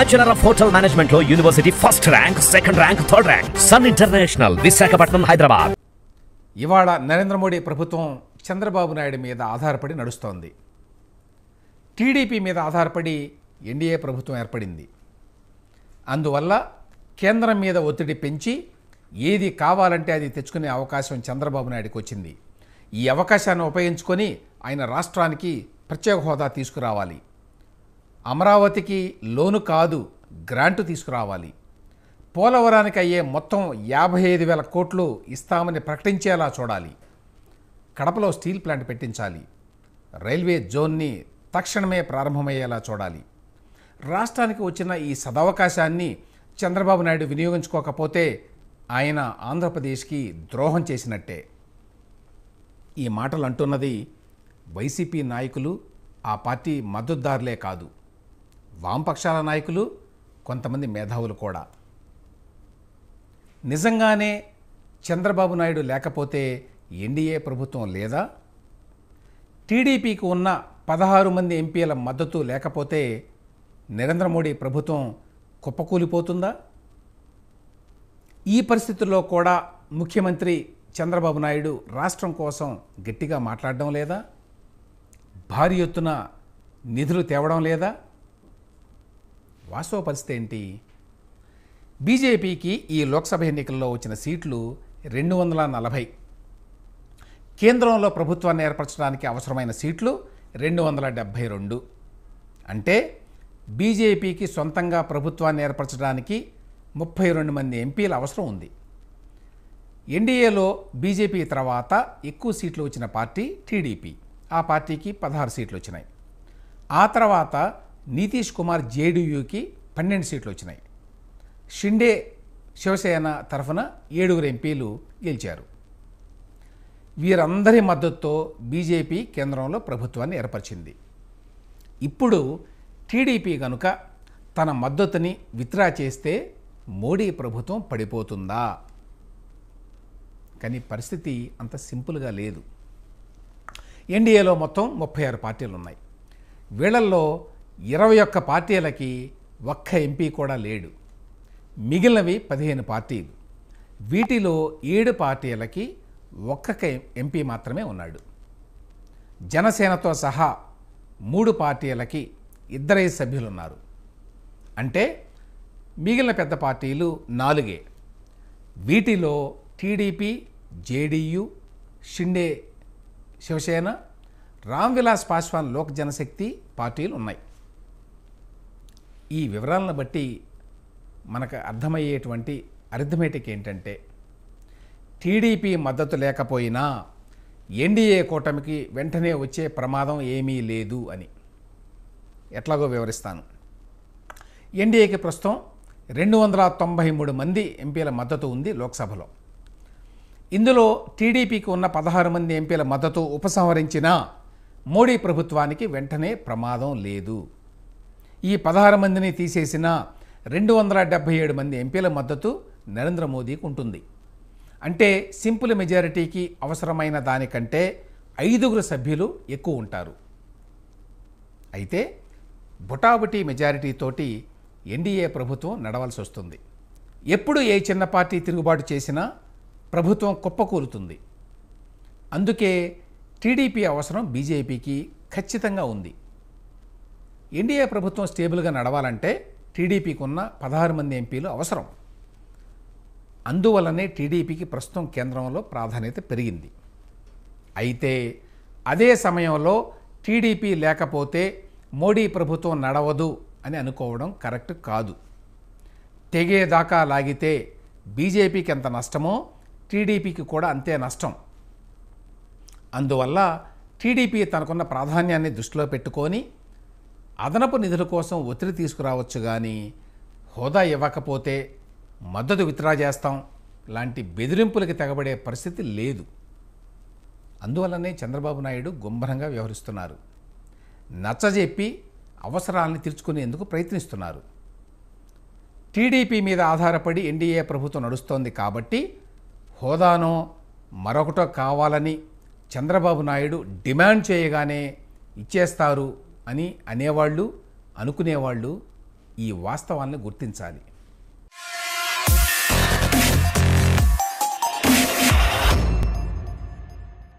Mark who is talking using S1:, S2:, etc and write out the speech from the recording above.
S1: bachelor of hotel management లో university first rank second rank third rank Sun International Visakhapatnam Hyderabad ఇవాళ నరేంద్ర మోడీ ప్రభుత్వం చంద్రబాబు నాయుడు మీద ఆధారపడి నడుస్తోంది టీడీపీ మీద ఆధారపడి ఎన్డీఏ ప్రభుత్వం ఏర్పడింది అందువల్ల కేంద్రం మీద ఒత్తిడి పెంచి ఏది కావాలంటే అది తెచ్చుకునే అవకాశం చంద్రబాబు నాయుడుకి వచ్చింది ఈ అవకాశాన్ని ఉపయోగించుకొని ఆయన రాష్ట్రానికి ప్రత్యేక హోదా తీసుకురావాలి అమరావతికి లోను కాదు గ్రాంటు తీసుకురావాలి పోలవరానికి అయ్యే మొత్తం యాభై ఐదు వేల కోట్లు ఇస్తామని ప్రకటించేలా చూడాలి కడపలో స్టీల్ ప్లాంట్ పెట్టించాలి రైల్వే జోన్ని తక్షణమే ప్రారంభమయ్యేలా చూడాలి రాష్ట్రానికి వచ్చిన ఈ సదవకాశాన్ని చంద్రబాబు నాయుడు వినియోగించుకోకపోతే ఆయన ఆంధ్రప్రదేశ్కి ద్రోహం చేసినట్టే ఈ మాటలు అంటున్నది వైసీపీ నాయకులు ఆ పార్టీ మద్దతుదారులే కాదు వామపక్షాల నాయకులు కొంతమంది మేధావులు కూడా నిజంగానే చంద్రబాబు నాయుడు లేకపోతే ఎన్డీఏ ప్రభుత్వం లేదా టీడీపీకి ఉన్న పదహారు మంది ఎంపీల మద్దతు లేకపోతే నరేంద్ర మోడీ ప్రభుత్వం కుప్పకూలిపోతుందా ఈ పరిస్థితుల్లో కూడా ముఖ్యమంత్రి చంద్రబాబు నాయుడు రాష్ట్రం కోసం గట్టిగా మాట్లాడడం లేదా భారీ ఎత్తున నిధులు తేవడం లేదా వాస్తవ పరిస్థితి ఏంటి బీజేపీకి ఈ లోక్సభ ఎన్నికల్లో వచ్చిన సీట్లు రెండు వందల నలభై కేంద్రంలో ప్రభుత్వాన్ని ఏర్పరచడానికి అవసరమైన సీట్లు రెండు వందల డెబ్భై రెండు అంటే బీజేపీకి సొంతంగా ప్రభుత్వాన్ని ఏర్పరచడానికి ముప్పై రెండు మంది ఎంపీల అవసరం ఉంది ఎన్డీఏలో బీజేపీ తర్వాత ఎక్కువ సీట్లు వచ్చిన పార్టీ టీడీపీ ఆ పార్టీకి పదహారు సీట్లు వచ్చినాయి ఆ తర్వాత నితీష్ కుమార్ జేడీయూకి పన్నెండు సీట్లు వచ్చినాయి షిండే శివసేన తరఫున ఏడుగురు ఎంపీలు గెలిచారు వీరందరి మద్దతుతో బీజేపీ కేంద్రంలో ప్రభుత్వాన్ని ఏర్పరిచింది ఇప్పుడు టీడీపీ కనుక తన మద్దతుని విత్డ్రా చేస్తే మోడీ ప్రభుత్వం పడిపోతుందా కానీ పరిస్థితి అంత సింపుల్గా లేదు ఎన్డీఏలో మొత్తం ముప్పై ఆరు పార్టీలు ఉన్నాయి వీళ్ళల్లో ఇరవై ఒక్క పార్టీలకి ఒక్క ఎంపీ కూడా లేడు మిగిలినవి పదిహేను పార్టీలు వీటిలో ఏడు పార్టీలకి ఒక్క ఎంపీ మాత్రమే ఉన్నాడు జనసేనతో సహా మూడు పార్టీలకి సభ్యులు సభ్యులున్నారు అంటే మిగిలిన పెద్ద పార్టీలు నాలుగే వీటిలో టీడీపీ జేడీయూ షిండే శివసేన రామ్విలాస్ పాస్వాన్ లోక్ జనశక్తి పార్టీలు ఉన్నాయి ఈ వివరాలను బట్టి మనకు అర్థమయ్యేటువంటి అరిథమెటిక్ ఏంటంటే టీడీపీ మద్దతు లేకపోయినా ఎన్డీఏ కూటమికి వెంటనే వచ్చే ప్రమాదం ఏమీ లేదు అని ఎట్లాగో వివరిస్తాను ఎన్డీఏకి ప్రస్తుతం రెండు వందల తొంభై మూడు మంది ఎంపీల మద్దతు ఉంది లోక్సభలో ఇందులో టీడీపీకి ఉన్న పదహారు మంది ఎంపీల మద్దతు ఉపసంహరించినా మోడీ ప్రభుత్వానికి వెంటనే ప్రమాదం లేదు ఈ పదహారు మందిని తీసేసిన రెండు వందల డెబ్భై ఏడు మంది ఎంపీల మద్దతు నరేంద్ర మోదీకి ఉంటుంది అంటే సింపుల్ మెజారిటీకి అవసరమైన దానికంటే ఐదుగురు సభ్యులు ఎక్కువ ఉంటారు అయితే బుటాబుటీ మెజారిటీతోటి ఎన్డీఏ ప్రభుత్వం నడవలసి వస్తుంది ఎప్పుడు ఏ చిన్న పార్టీ తిరుగుబాటు చేసినా ప్రభుత్వం కుప్పకూరుతుంది అందుకే టీడీపీ అవసరం బీజేపీకి ఖచ్చితంగా ఉంది ఎన్డీఏ ప్రభుత్వం స్టేబుల్గా నడవాలంటే టీడీపీకి ఉన్న పదహారు మంది ఎంపీలు అవసరం అందువల్లనే టీడీపీకి ప్రస్తుతం కేంద్రంలో ప్రాధాన్యత పెరిగింది అయితే అదే సమయంలో టీడీపీ లేకపోతే మోడీ ప్రభుత్వం నడవదు అని అనుకోవడం కరెక్ట్ కాదు తెగేదాకా లాగితే బీజేపీకి ఎంత నష్టమో టీడీపీకి కూడా అంతే నష్టం అందువల్ల టీడీపీ తనకున్న ప్రాధాన్యాన్ని దృష్టిలో పెట్టుకొని అదనపు నిధుల కోసం ఒత్తిడి తీసుకురావచ్చు కానీ హోదా ఇవ్వకపోతే మద్దతు విత్డ్రా చేస్తాం లాంటి బెదిరింపులకి తెగబడే పరిస్థితి లేదు అందువల్లనే చంద్రబాబు నాయుడు గుంభరంగా వ్యవహరిస్తున్నారు నచ్చజెప్పి అవసరాలను తీర్చుకునేందుకు ప్రయత్నిస్తున్నారు టీడీపీ మీద ఆధారపడి ఎన్డీఏ ప్రభుత్వం నడుస్తోంది కాబట్టి హోదానో మరొకటో కావాలని చంద్రబాబు నాయుడు డిమాండ్ చేయగానే ఇచ్చేస్తారు అని అనేవాళ్ళు అనుకునేవాళ్ళు ఈ వాస్తవాన్ని గుర్తించాలి